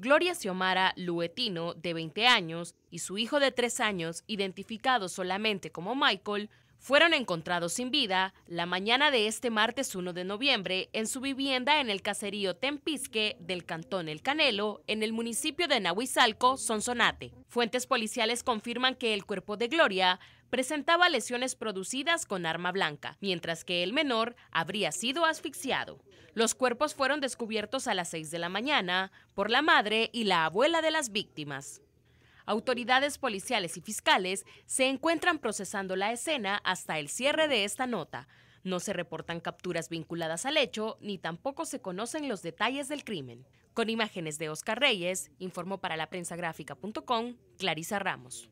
Gloria Xiomara Luetino, de 20 años, y su hijo de 3 años, identificado solamente como Michael, fueron encontrados sin vida la mañana de este martes 1 de noviembre en su vivienda en el caserío Tempisque del cantón El Canelo, en el municipio de Nahuizalco, Sonsonate. Fuentes policiales confirman que el cuerpo de Gloria presentaba lesiones producidas con arma blanca, mientras que el menor habría sido asfixiado. Los cuerpos fueron descubiertos a las 6 de la mañana por la madre y la abuela de las víctimas. Autoridades policiales y fiscales se encuentran procesando la escena hasta el cierre de esta nota. No se reportan capturas vinculadas al hecho, ni tampoco se conocen los detalles del crimen. Con imágenes de Oscar Reyes, informó para la prensa Clarisa Ramos.